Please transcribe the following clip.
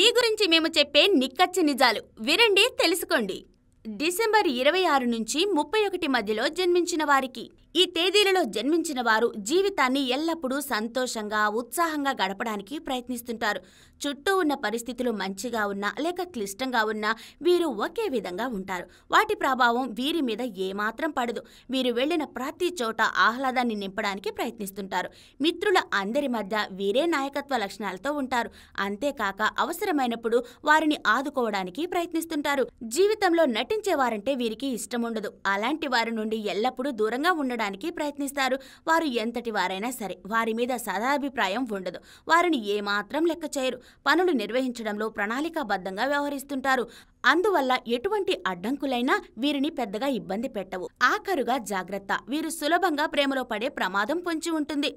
మీ గురించి మేము చెప్పే నిక్కచ్చ నిజాలు వినండి తెలుసుకోండి డిసెంబర్ ఇరవై ఆరు నుంచి ముప్పై ఒకటి మధ్యలో జన్మించిన వారికి ఈ తేదీలలో జన్మించిన వారు జీవితాన్ని ఎల్లప్పుడూ సంతోషంగా ఉత్సాహంగా గడపడానికి ప్రయత్నిస్తుంటారు చుట్టూ ఉన్న పరిస్థితులు మంచిగా ఉన్నా లేక క్లిష్టంగా ఉన్నా వీరు ఒకే విధంగా ఉంటారు వాటి ప్రభావం వీరి మీద ఏమాత్రం పడదు వీరు వెళ్ళిన ప్రతి చోట ఆహ్లాదాన్ని నింపడానికి ప్రయత్నిస్తుంటారు మిత్రుల అందరి మధ్య వీరే నాయకత్వ లక్షణాలతో ఉంటారు అంతేకాక అవసరమైనప్పుడు వారిని ఆదుకోవడానికి ప్రయత్నిస్తుంటారు జీవితంలో నటించే వారంటే వీరికి ఇష్టం ఉండదు అలాంటి వారి నుండి ఎల్లప్పుడూ దూరంగా ఉండడం మార్చుకోవడానికి ప్రయత్నిస్తారు వారు ఎంతటి వారైనా సరే వారి మీద సదాభిప్రాయం ఉండదు వారిని ఏమాత్రం లెక్క చేయరు పనులు నిర్వహించడంలో ప్రణాళికాబద్ధంగా వ్యవహరిస్తుంటారు అందువల్ల ఎటువంటి అడ్డంకులైనా వీరిని పెద్దగా ఇబ్బంది పెట్టవు ఆఖరుగా జాగ్రత్త వీరు సులభంగా ప్రేమలో పడే ప్రమాదం పొంచి ఉంటుంది